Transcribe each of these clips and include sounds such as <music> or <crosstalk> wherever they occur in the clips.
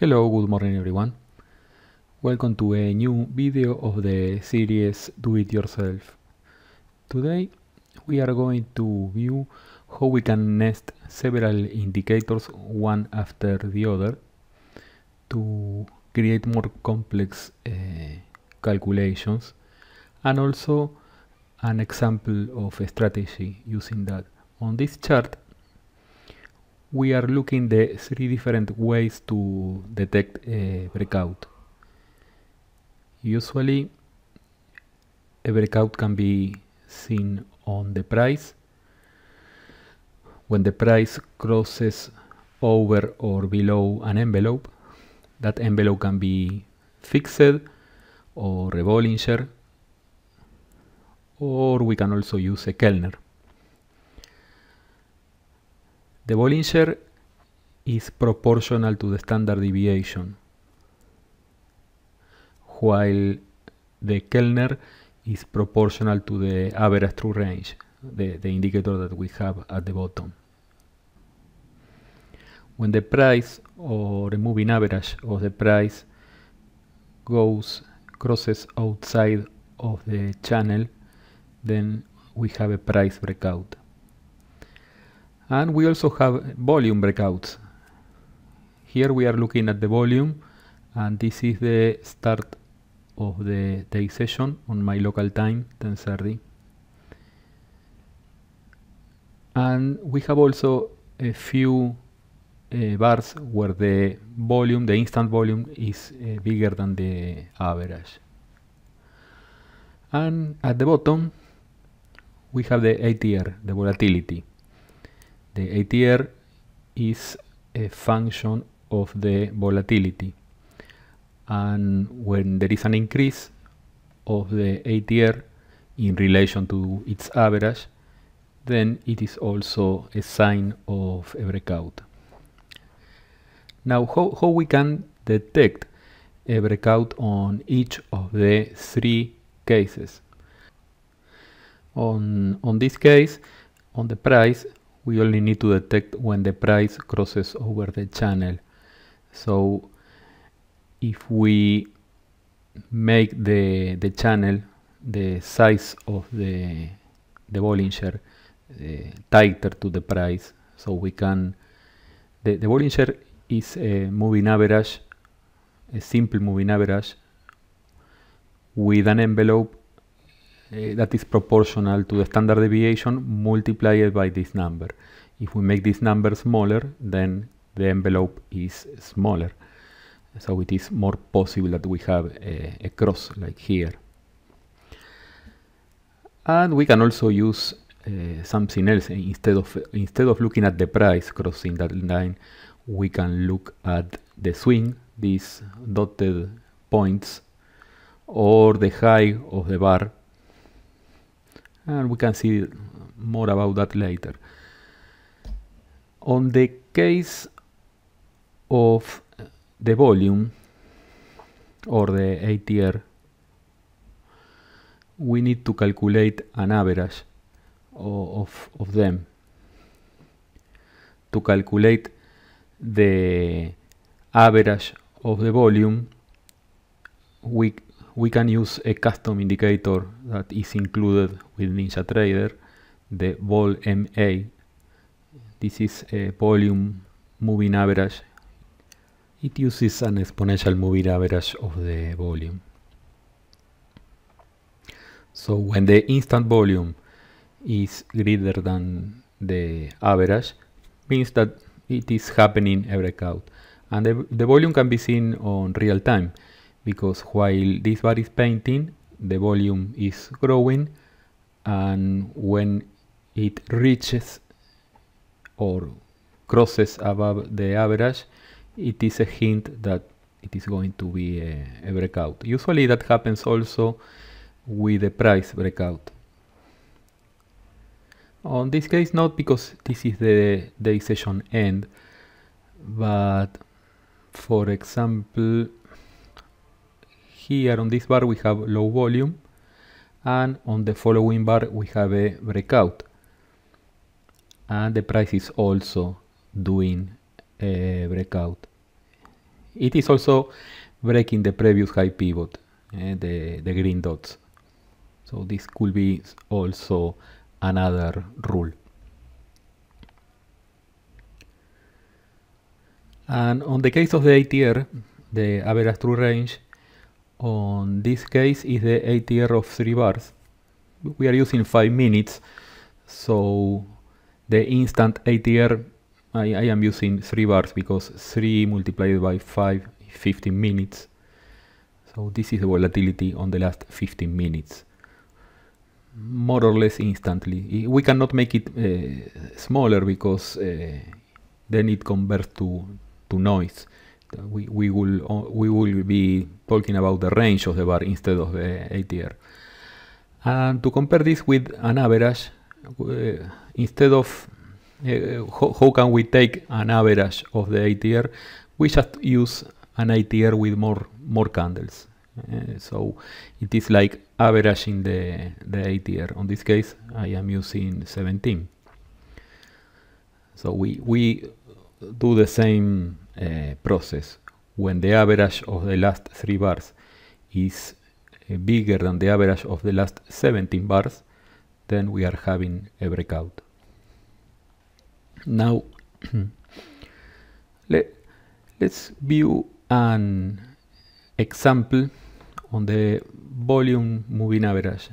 Hello, good morning everyone. Welcome to a new video of the series Do It Yourself. Today we are going to view how we can nest several indicators one after the other to create more complex uh, calculations and also an example of a strategy using that. On this chart we are looking the three different ways to detect a eh, breakout. Usually a breakout can be seen on the price when the price crosses over or below an envelope that envelope can be fixed or a Bollinger or we can also use a Kellner the Bollinger is proportional to the standard deviation, while the Kellner is proportional to the average true range, the, the indicator that we have at the bottom. When the price or the moving average of the price goes crosses outside of the channel, then we have a price breakout and we also have volume breakouts here we are looking at the volume and this is the start of the day session on my local time 10.30 and we have also a few uh, bars where the volume, the instant volume is uh, bigger than the average and at the bottom we have the ATR, the volatility the ATR is a function of the volatility. And when there is an increase of the ATR in relation to its average, then it is also a sign of a breakout. Now, how, how we can detect a breakout on each of the three cases? On, on this case, on the price, we only need to detect when the price crosses over the channel so if we make the the channel the size of the the Bollinger uh, eh, tighter to the price so we can the, the Bollinger is a moving average a simple moving average with an envelope uh, that is proportional to the standard deviation multiplied by this number. If we make this number smaller, then the envelope is smaller. So it is more possible that we have a, a cross like here. And we can also use uh, something else instead of instead of looking at the price crossing that line we can look at the swing these dotted points or the high of the bar and we can see more about that later. On the case of the volume or the ATR, we need to calculate an average of, of them to calculate the average of the volume we we can use a custom indicator that is included with NinjaTrader, the vol MA. This is a volume moving average. It uses an exponential moving average of the volume. So when the instant volume is greater than the average, means that it is happening every count. And the, the volume can be seen on real time because while this bar is painting, the volume is growing and when it reaches or crosses above the average, it is a hint that it is going to be a, a breakout. Usually that happens also with the price breakout. On this case not because this is the day session end, but for example here on this bar we have low volume and on the following bar we have a breakout and the price is also doing a breakout it is also breaking the previous high pivot eh, the, the green dots so this could be also another rule and on the case of the ATR the average true range on this case is the ATR of 3 bars. We are using 5 minutes, so the instant ATR, I, I am using 3 bars because 3 multiplied by 5 is 15 minutes. So this is the volatility on the last 15 minutes. More or less instantly. We cannot make it uh, smaller because uh, then it converts to, to noise we, we, will, uh, we will be talking about the range of the bar instead of the ATR. And to compare this with an average, uh, instead of uh, how, how, can we take an average of the ATR, we just use an ATR with more more candles. Uh, so it is like averaging the, the ATR. On this case, I am using 17. So we, we do the same uh, process when the average of the last three bars is uh, bigger than the average of the last 17 bars, then we are having a breakout. Now, <clears throat> let's view an example on the volume moving average.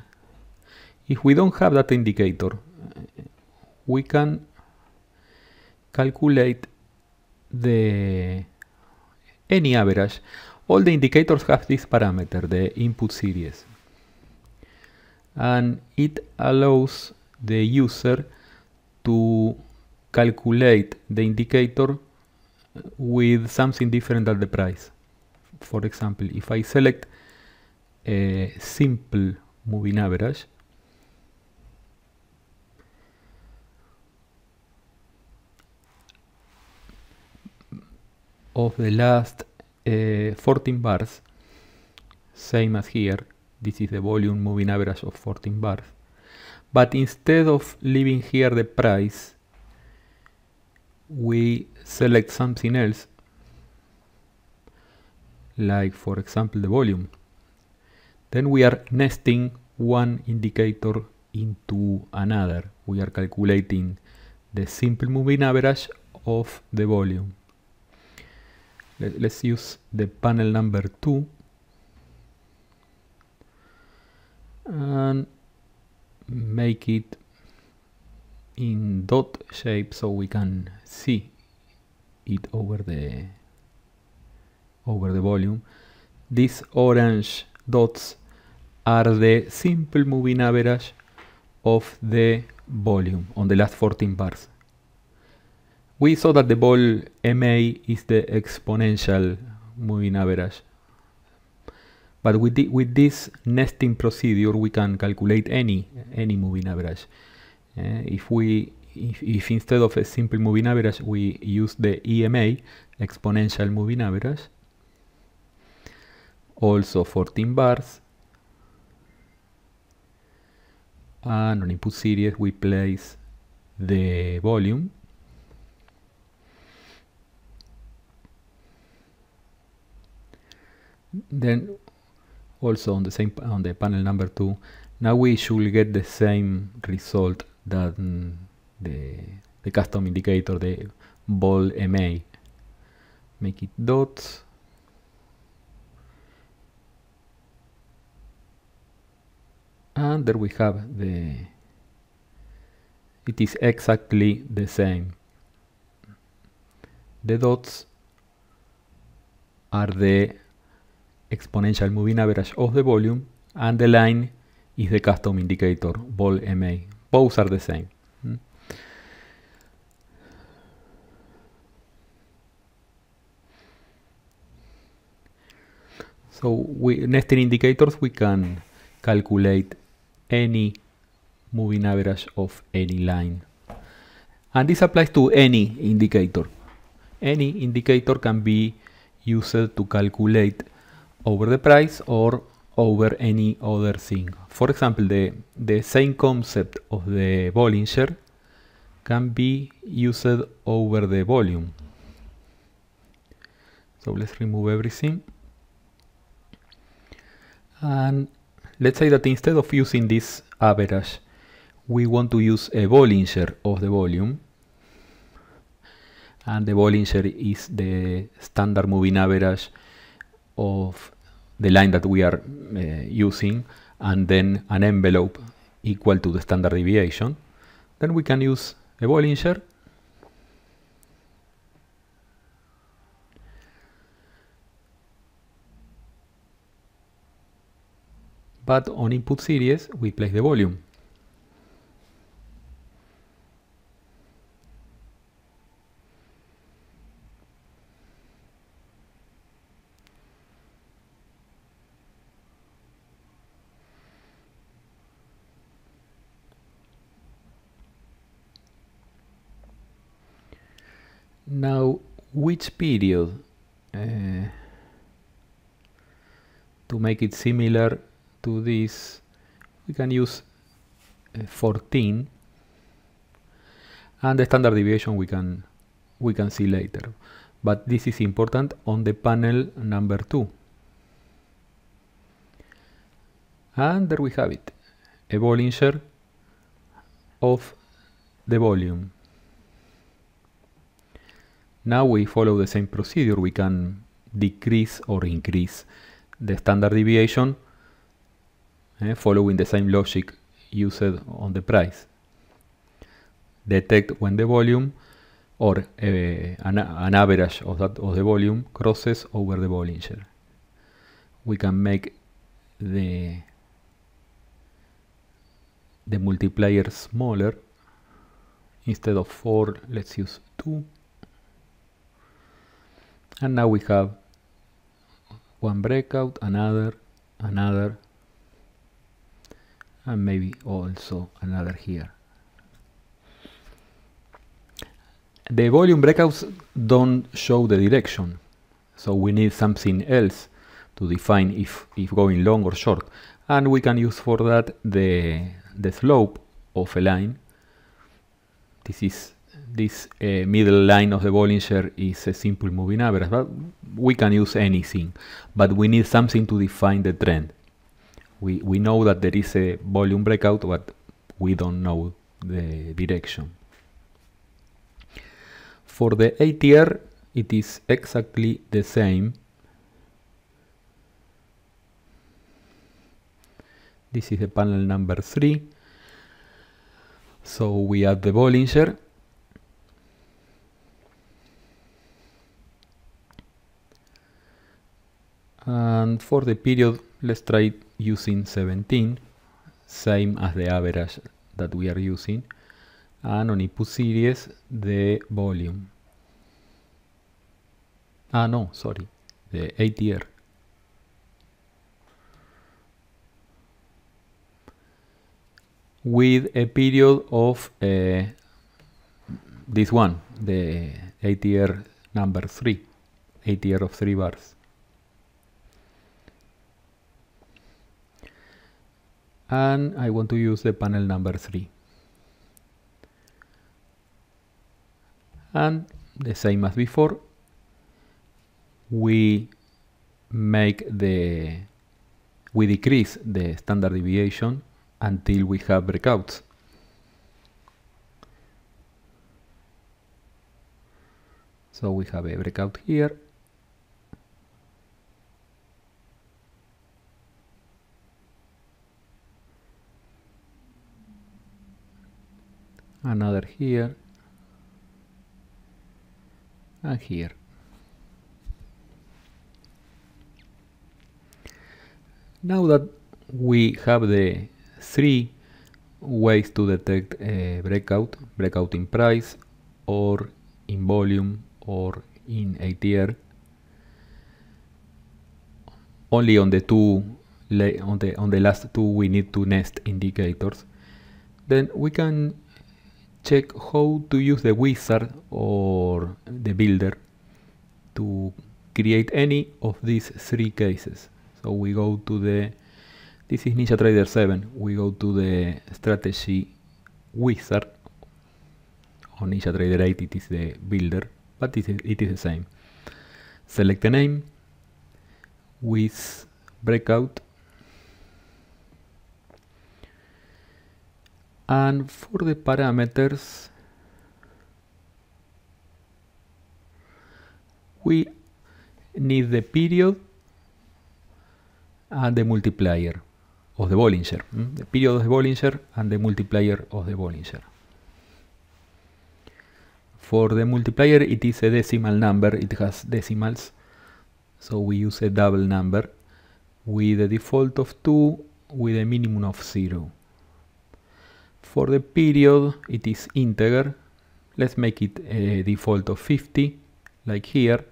If we don't have that indicator, we can calculate the any average, all the indicators have this parameter, the input series. And it allows the user to calculate the indicator with something different than the price. For example, if I select a simple moving average, of the last uh, 14 bars, same as here, this is the volume moving average of 14 bars, but instead of leaving here the price, we select something else, like for example the volume. Then we are nesting one indicator into another. We are calculating the simple moving average of the volume. Let, us use the panel number 2 and make it in dot shape so we can see it over the over the volume these orange dots are the simple moving average of the volume on the last 14 bars we saw that the ball MA is the exponential moving average. But with, the, with this nesting procedure, we can calculate any, any moving average. Uh, if we if, if, instead of a simple moving average we use the EMA exponential moving average also 14 bars and on input series we place the volume then also on the same on the panel number two now we should get the same result that mm, the, the custom indicator the ball ma make it dots and there we have the it is exactly the same the dots are the exponential moving average of the volume, and the line is the custom indicator, vol MA. Both are the same. Hmm? So with nested indicators, we can calculate any moving average of any line. And this applies to any indicator. Any indicator can be used to calculate over the price or over any other thing. For example, the, the same concept of the Bollinger can be used over the volume. So let's remove everything. And let's say that instead of using this average, we want to use a Bollinger of the volume. And the Bollinger is the standard moving average of the line that we are uh, using and then an envelope equal to the standard deviation. Then we can use a Bollinger but on input series we place the volume. which period uh, to make it similar to this we can use uh, 14 and the standard deviation we can we can see later but this is important on the panel number 2 and there we have it a Bollinger of the volume now we follow the same procedure. We can decrease or increase the standard deviation eh, following the same logic used on the price. Detect when the volume or uh, an, an, average of, that, of the volume crosses over the Bollinger. We can make the, the multiplier smaller. Instead of 4, let's use 2 and now we have one breakout another another and maybe also another here the volume breakouts don't show the direction so we need something else to define if, if going long or short and we can use for that the the slope of a line this is this uh, middle line of the Bollinger is a simple moving average, but we can use anything. But we need something to define the trend. We, we know that there is a volume breakout, but we don't know the direction. For the ATR, it is exactly the same. This is the panel number 3. So we add the Bollinger and for the period let's try using 17 same as the average that we are using and on input series the volume ah no sorry the ATR with a period of uh, this one the ATR number 3 ATR of 3 bars and I want to use the panel number 3 and the same as before we make the we decrease the standard deviation until we have breakouts so we have a breakout here another here and here now that we have the three ways to detect a breakout breakout in price or in volume or in ATR only on the two on the on the last two we need two nest indicators then we can check how to use the wizard or the builder to create any of these three cases. So we go to the, this is NinjaTrader 7, we go to the strategy wizard, or NinjaTrader 8 it is the builder, but it is, it is the same. Select a name with breakout and for the parameters we need the period and the multiplier of the Bollinger, mm? the period of the Bollinger and the multiplier of the Bollinger. For the multiplier it is a decimal number, it has decimals, so we use a double number with a default of 2 with a minimum of 0. For the period, it is integer. Let's make it a uh, default of 50, like here.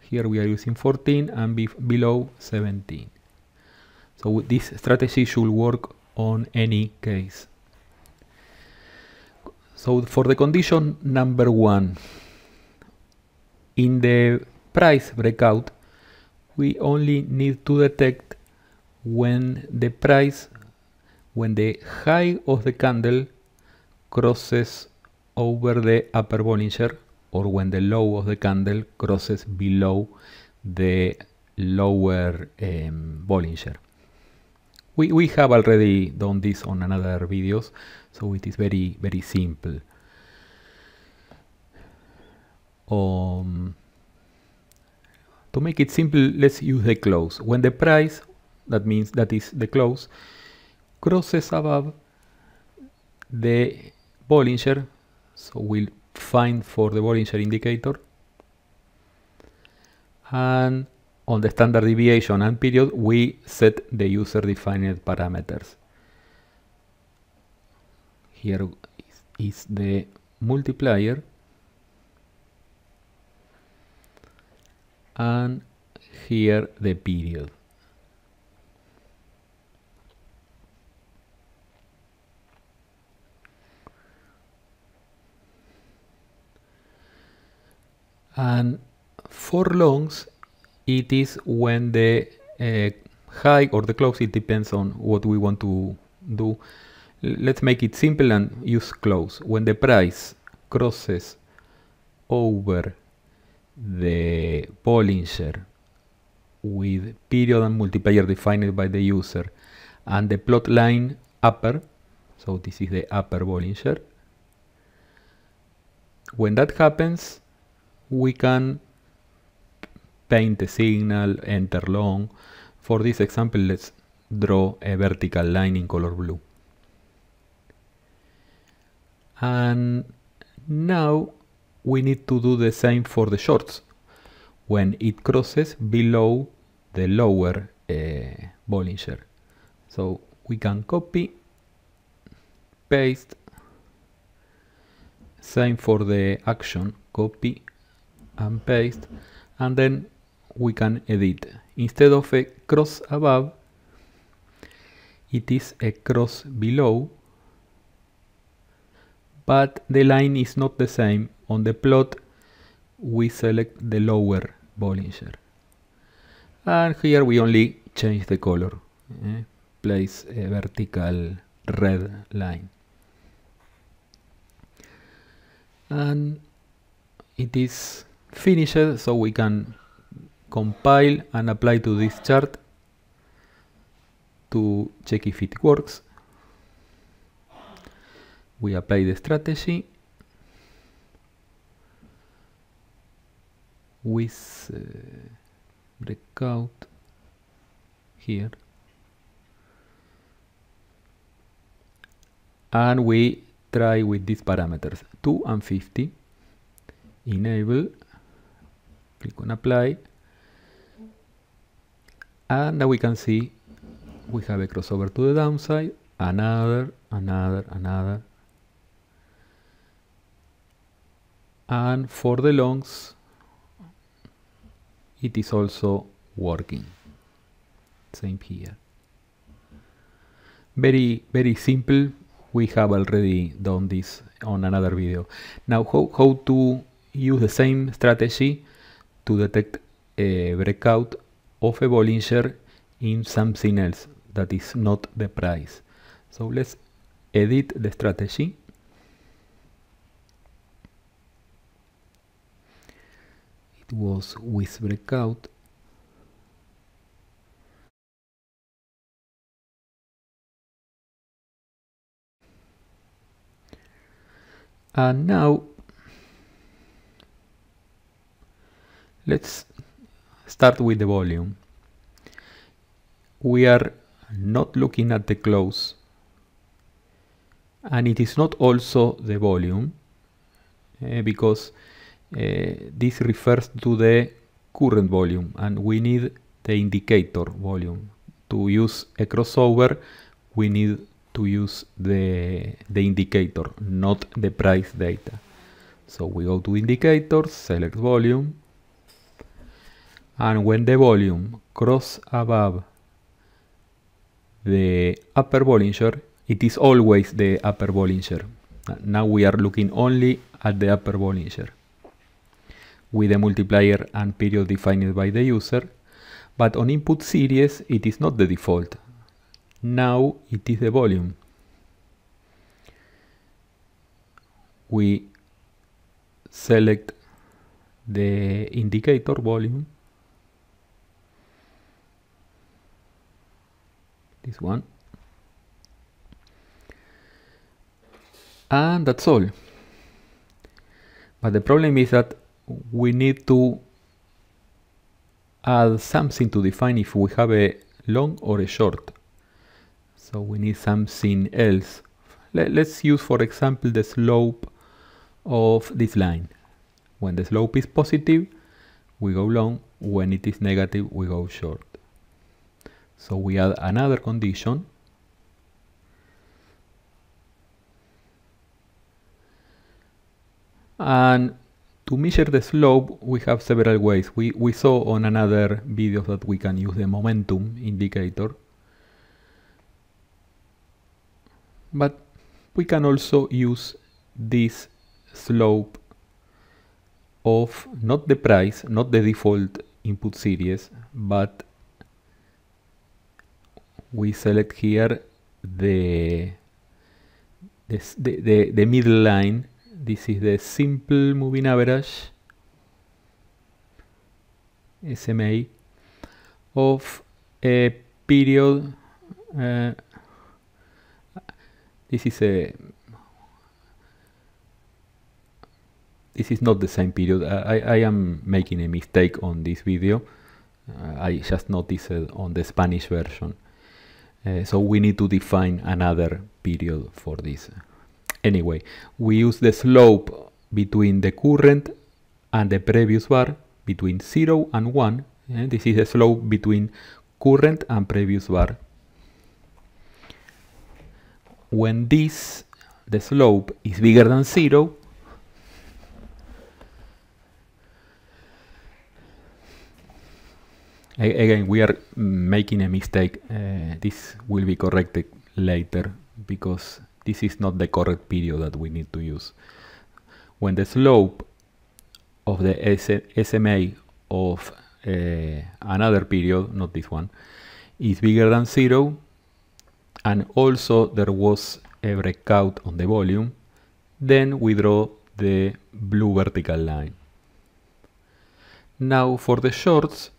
Here we are using 14 and be below 17. So this strategy should work on any case. So for the condition number one, in the price breakout, we only need to detect when the price when the high of the candle crosses over the upper Bollinger or when the low of the candle crosses below the lower um, Bollinger. We, we have already done this on another videos, so it is very, very simple. Um, to make it simple, let's use the close. When the price, that means that is the close, crosses above the Bollinger so we'll find for the Bollinger indicator and on the standard deviation and period we set the user defined parameters here is the multiplier and here the period And for longs, it is when the uh, high or the close, it depends on what we want to do. Let's make it simple and use close. When the price crosses over the Bollinger with period and multiplier defined by the user and the plot line upper, so this is the upper Bollinger. When that happens, we can paint the signal, enter long. For this example, let's draw a vertical line in color blue. And now we need to do the same for the shorts. When it crosses below the lower uh, Bollinger. So we can copy, paste, same for the action, copy, and paste and then we can edit instead of a cross above it is a cross below but the line is not the same on the plot we select the lower Bollinger and here we only change the color eh? place a vertical red line and it is finished so we can compile and apply to this chart to check if it works. We apply the strategy with uh, breakout here and we try with these parameters 2 and 50 enable click on apply and now we can see we have a crossover to the downside another another another and for the longs it is also working same here very very simple we have already done this on another video now how, how to use the same strategy to detect a breakout of a Bollinger in something else that is not the price. So let's edit the strategy. It was with breakout. And now Let's start with the volume. We are not looking at the close and it is not also the volume uh, because uh, this refers to the current volume and we need the indicator volume to use a crossover we need to use the, the indicator not the price data so we go to indicators select volume and when the volume cross above the upper Bollinger, it is always the upper Bollinger. Now we are looking only at the upper Bollinger with the multiplier and period defined by the user, but on input series it is not the default. Now it is the volume. We select the indicator volume this one and that's all but the problem is that we need to add something to define if we have a long or a short so we need something else Let, us use for example the slope of this line when the slope is positive we go long when it is negative we go short so we add another condition and to measure the slope we have several ways. We, we saw on another video that we can use the momentum indicator but we can also use this slope of not the price, not the default input series, but we select here the, this, the, the, the middle line. This is the simple moving average, SMA, of a period. Uh, this is a this is not the same period. I, I am making a mistake on this video. Uh, I just noticed on the Spanish version. Uh, so we need to define another period for this. Anyway, we use the slope between the current and the previous bar between 0 and 1. And eh, this is the slope between current and previous bar. When this, the slope, is bigger than 0, again, we are making a mistake. Uh, this will be corrected later because this is not the correct period that we need to use. When the slope of the SMA of uh, another period, not this one, is bigger than zero, and also there was a breakout on the volume, then we draw the blue vertical line. Now for the shorts,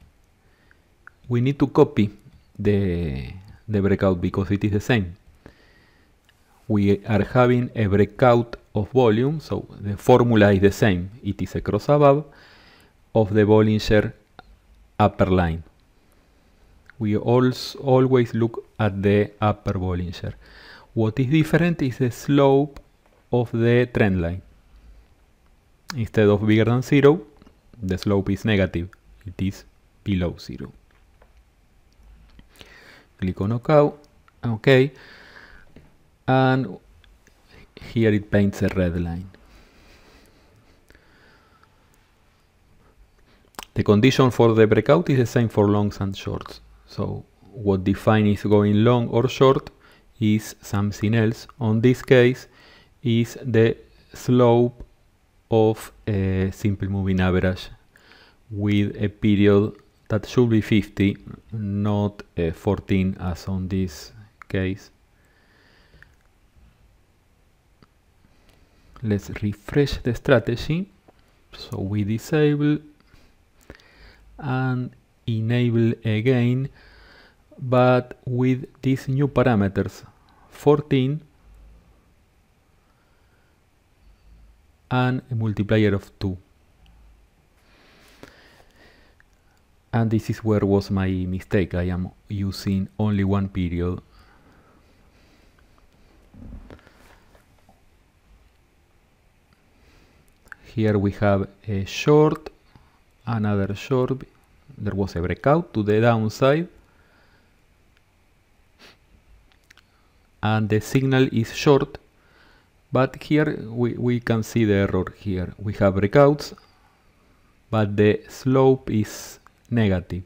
we need to copy the, the breakout because it is the same. We are having a breakout of volume, so the formula is the same. It is a cross above of the Bollinger upper line. We also always look at the upper Bollinger. What is different is the slope of the trend line. Instead of bigger than zero, the slope is negative. It is below zero click on OK, OK, and here it paints a red line. The condition for the breakout is the same for longs and shorts. So what defines going long or short is something else. On this case is the slope of a simple moving average with a period that should be 50 not uh, 14 as on this case let's refresh the strategy so we disable and enable again but with these new parameters 14 and a multiplier of 2 and this is where was my mistake I am using only one period here we have a short another short there was a breakout to the downside and the signal is short but here we, we can see the error here we have breakouts but the slope is negative.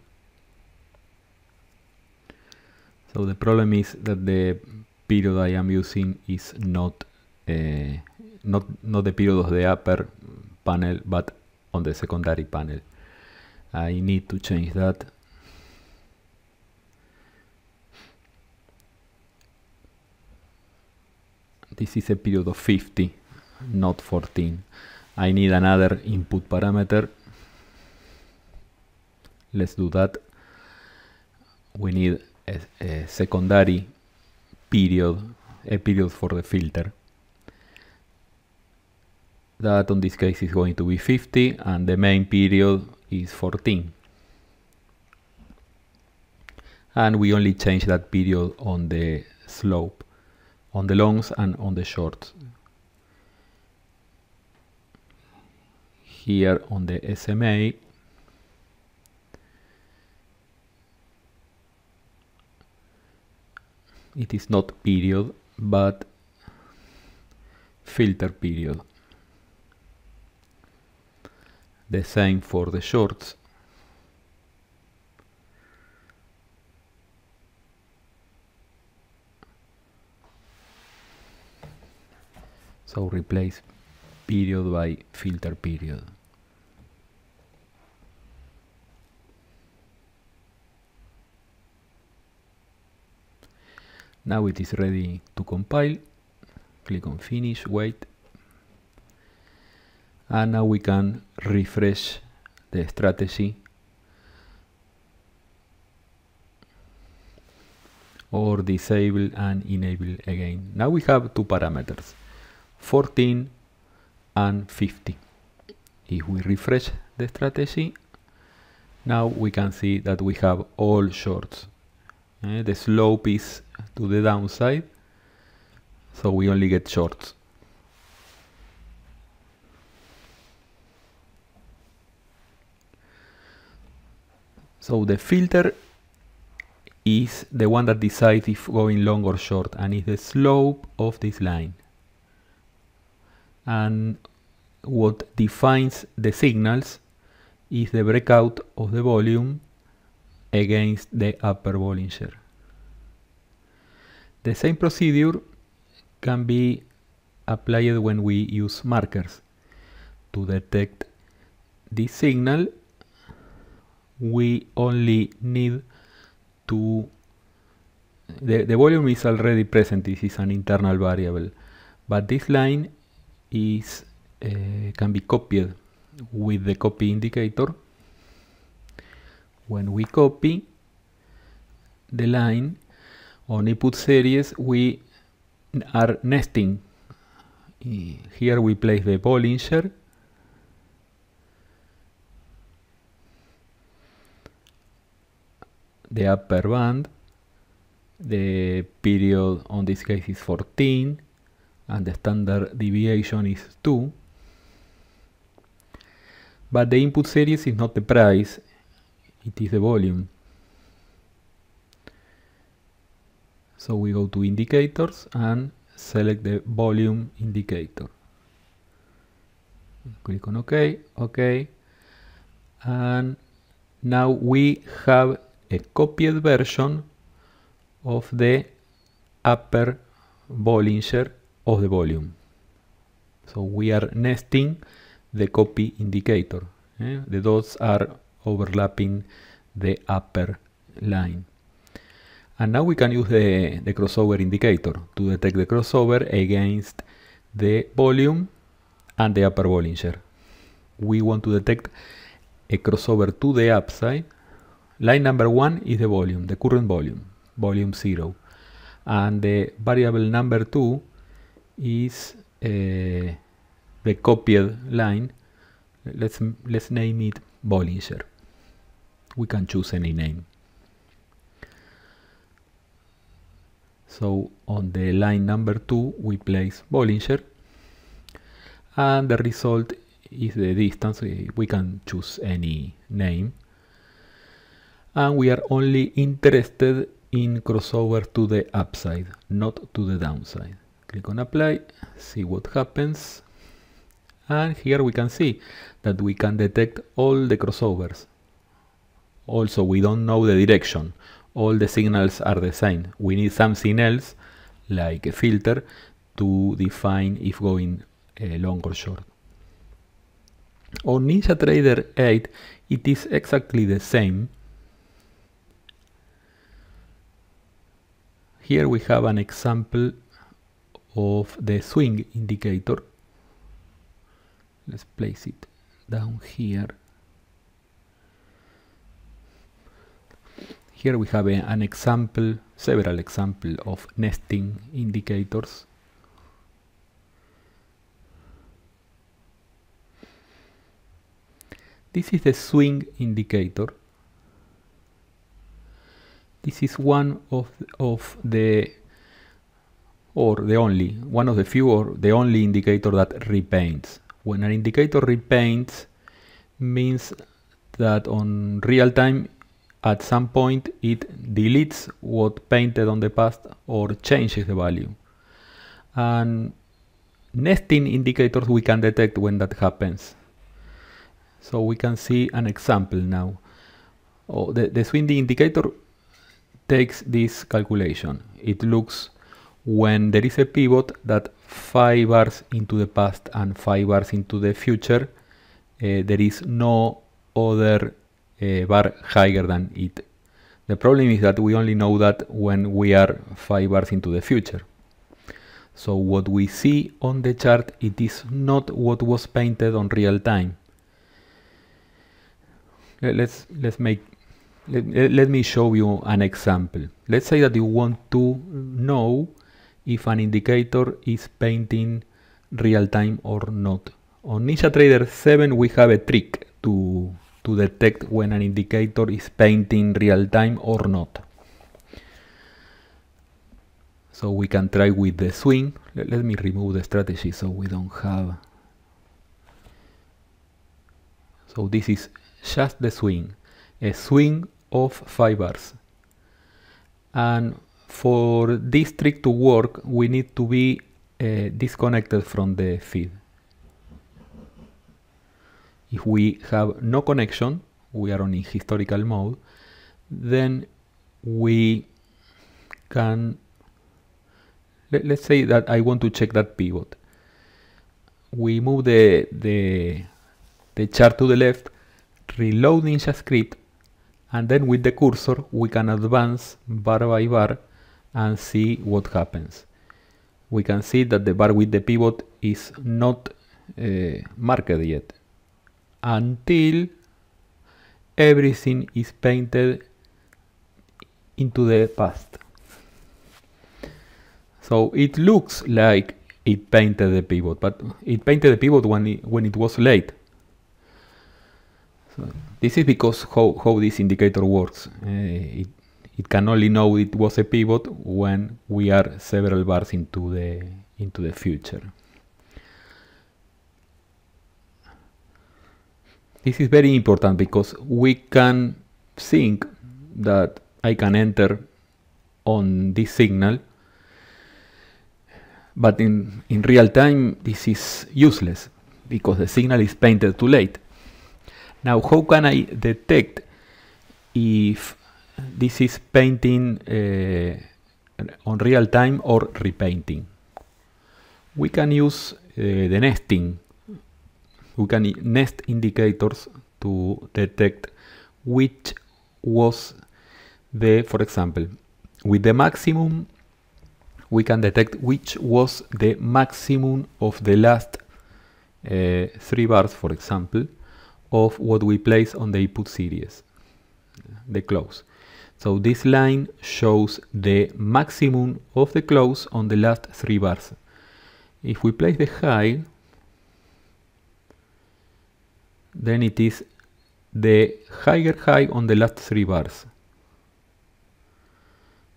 So the problem is that the period I am using is not uh, not not the period of the upper panel but on the secondary panel. I need to change that. This is a period of 50, not 14. I need another input parameter let's do that we need a, a secondary period a period for the filter that on this case is going to be 50 and the main period is 14 and we only change that period on the slope on the longs and on the shorts here on the SMA it is not period but filter period the same for the shorts so replace period by filter period Now it is ready to compile. Click on finish, wait. And now we can refresh the strategy or disable and enable again. Now we have two parameters, 14 and 50. If we refresh the strategy, now we can see that we have all shorts. Uh, the slope is to the downside so we only get shorts so the filter is the one that decides if going long or short and is the slope of this line and what defines the signals is the breakout of the volume against the upper Bollinger. The same procedure can be applied when we use markers. To detect the signal, we only need to... The, the volume is already present, this is an internal variable, but this line is uh, can be copied with the copy indicator. When we copy the line, on input series we are nesting. Here we place the Bollinger. The upper band, the period on this case is 14 and the standard deviation is 2. But the input series is not the price, it is the volume. So we go to indicators and select the volume indicator. Click on OK, OK. And now we have a copied version of the upper Bollinger of the volume. So we are nesting the copy indicator. Eh? The dots are overlapping the upper line. And now we can use the, the crossover indicator to detect the crossover against the volume and the upper Bollinger. We want to detect a crossover to the upside. Line number one is the volume, the current volume, volume zero. And the variable number two is uh, the copied line. Let's, let's name it Bollinger. We can choose any name. So on the line number 2 we place Bollinger and the result is the distance, we can choose any name. And we are only interested in crossover to the upside, not to the downside. Click on apply, see what happens. And here we can see that we can detect all the crossovers. Also, we don't know the direction all the signals are the same. We need something else, like a filter, to define if going uh, long or short. On NinjaTrader 8, it is exactly the same. Here we have an example of the swing indicator. Let's place it down here. Here we have a, an example, several examples of nesting indicators. This is the swing indicator. This is one of, of the or the only, one of the few or the only indicator that repaints. When an indicator repaints means that on real time at some point it deletes what painted on the past or changes the value. And nesting indicators we can detect when that happens. So we can see an example now. Oh, the, the Swindy indicator takes this calculation. It looks when there is a pivot that 5 bars into the past and 5 bars into the future, uh, there is no other Eh, bar higher than it. The problem is that we only know that when we are 5 bars into the future. So what we see on the chart, it is not what was painted on real time. Let's, let's make, let, let me show you an example. Let's say that you want to know if an indicator is painting real time or not. On NinjaTrader 7 we have a trick to, to detect when an indicator is painting real time or not. So we can try with the swing. Let, let me remove the strategy so we don't have... So this is just the swing. A swing of 5 bars. And for this trick to work, we need to be uh, disconnected from the feed. If we have no connection, we are on in historical mode, then we can, let, us say that I want to check that pivot. We move the, the, the chart to the left, reload script, and then with the cursor we can advance bar by bar and see what happens. We can see that the bar with the pivot is not uh, marked yet until everything is painted into the past. So it looks like it painted the pivot, but it painted the pivot when it, when it was late. So this is because how, how this indicator works. Uh, it, it can only know it was a pivot when we are several bars into the into the future. This is very important because we can think that I can enter on this signal but in, in real time this is useless because the signal is painted too late. Now how can I detect if this is painting uh, on real time or repainting? We can use uh, the nesting we can nest indicators to detect which was the, for example, with the maximum, we can detect which was the maximum of the last uh, three bars, for example, of what we place on the input series, the close. So this line shows the maximum of the close on the last three bars. If we place the high, then it is the higher high on the last three bars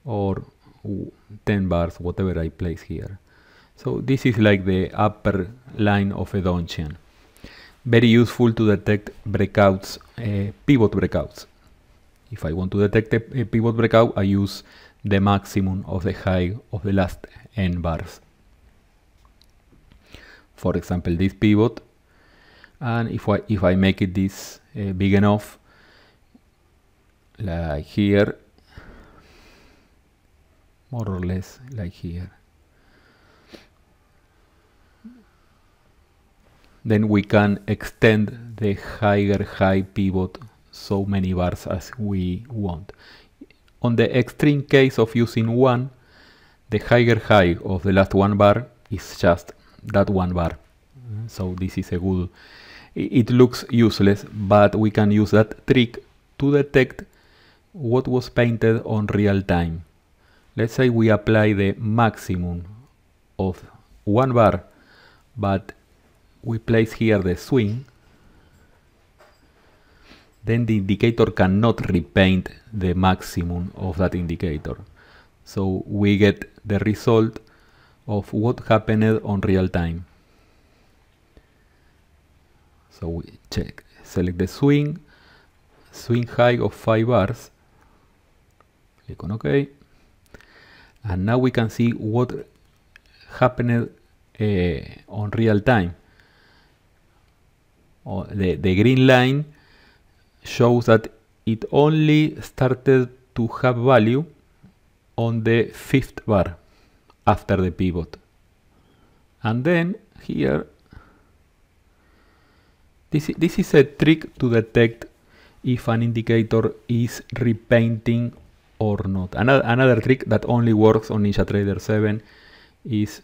or 10 bars whatever I place here so this is like the upper line of a Donchian very useful to detect breakouts uh, pivot breakouts if I want to detect a, a pivot breakout I use the maximum of the high of the last n bars for example this pivot and if I if I make it this uh, big enough like here more or less like here then we can extend the higher high pivot so many bars as we want on the extreme case of using one the higher high of the last one bar is just that one bar mm-hmm. so this is a good it looks useless, but we can use that trick to detect what was painted on real time. Let's say we apply the maximum of one bar, but we place here the swing, then the indicator cannot repaint the maximum of that indicator. So we get the result of what happened on real time. So we check, select the swing, swing height of 5 bars, click on OK. And now we can see what happened uh, on real time. Oh, the, the green line shows that it only started to have value on the fifth bar after the pivot. And then here this, this is a trick to detect if an indicator is repainting or not. Another, another trick that only works on NinjaTrader 7 is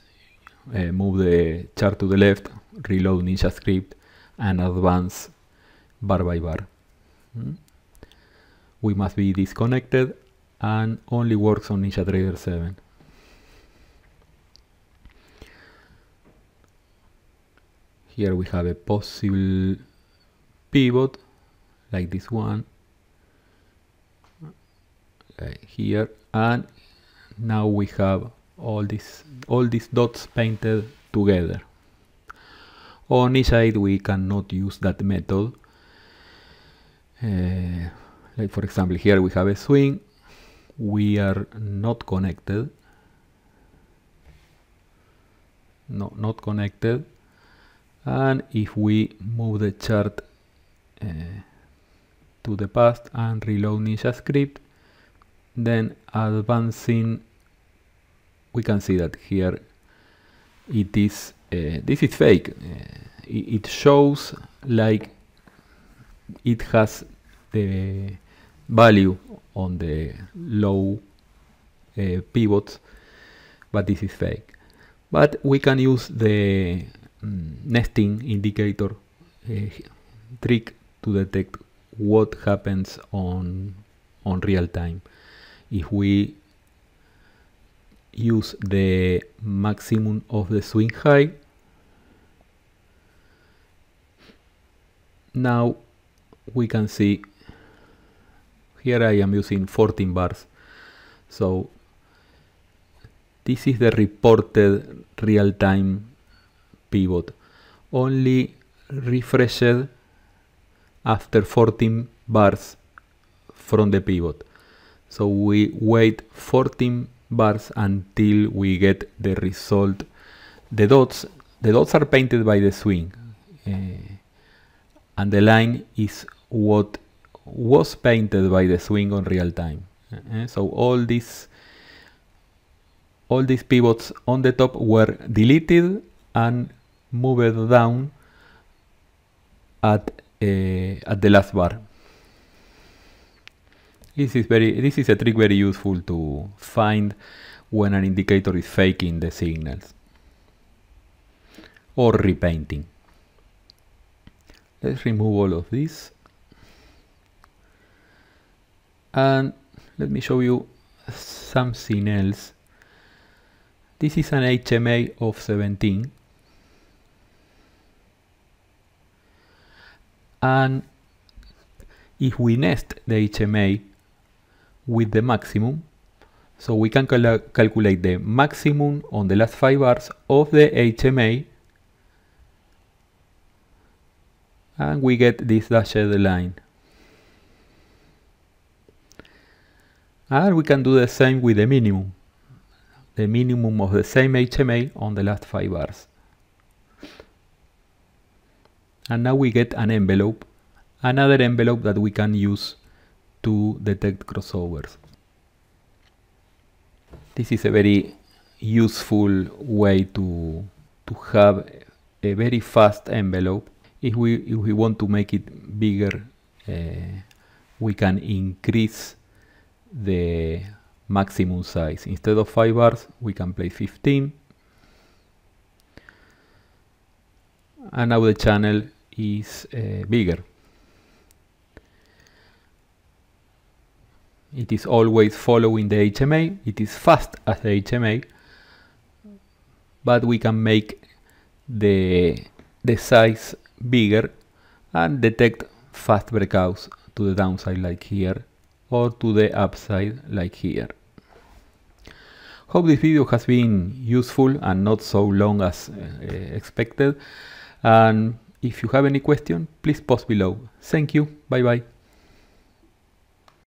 uh, move the chart to the left, reload NinjaScript, script, and advance bar by bar. Hmm? We must be disconnected and only works on NinjaTrader 7. here we have a possible pivot like this one like here and now we have all these all these dots painted together on each side we cannot use that method uh, like for example here we have a swing we are not connected no not connected and if we move the chart uh, to the past and reload NinjaScript then advancing we can see that here it is uh, this is fake uh, it shows like it has the value on the low uh, pivots but this is fake but we can use the nesting indicator eh, trick to detect what happens on on real time if we use the maximum of the swing height now we can see here I am using 14 bars so this is the reported real-time pivot only refreshed after 14 bars from the pivot. So we wait 14 bars until we get the result. The dots, the dots are painted by the swing. Uh, and the line is what was painted by the swing on real time. Uh, so all these all these pivots on the top were deleted and move it down at uh, at the last bar. This is very this is a trick very useful to find when an indicator is faking the signals or repainting. Let's remove all of this and let me show you something else. This is an HMA of 17 And if we nest the HMA with the maximum, so we can cal calculate the maximum on the last five bars of the HMA and we get this dashed line. And we can do the same with the minimum, the minimum of the same HMA on the last five bars and now we get an envelope another envelope that we can use to detect crossovers this is a very useful way to to have a very fast envelope if we if we want to make it bigger uh, we can increase the maximum size instead of 5 bars we can play 15 and now the channel is uh, bigger. It is always following the HMA, it is fast as the HMA, but we can make the, the size bigger and detect fast breakouts to the downside like here or to the upside like here. Hope this video has been useful and not so long as uh, expected and if you have any question, please post below. Thank you. Bye bye.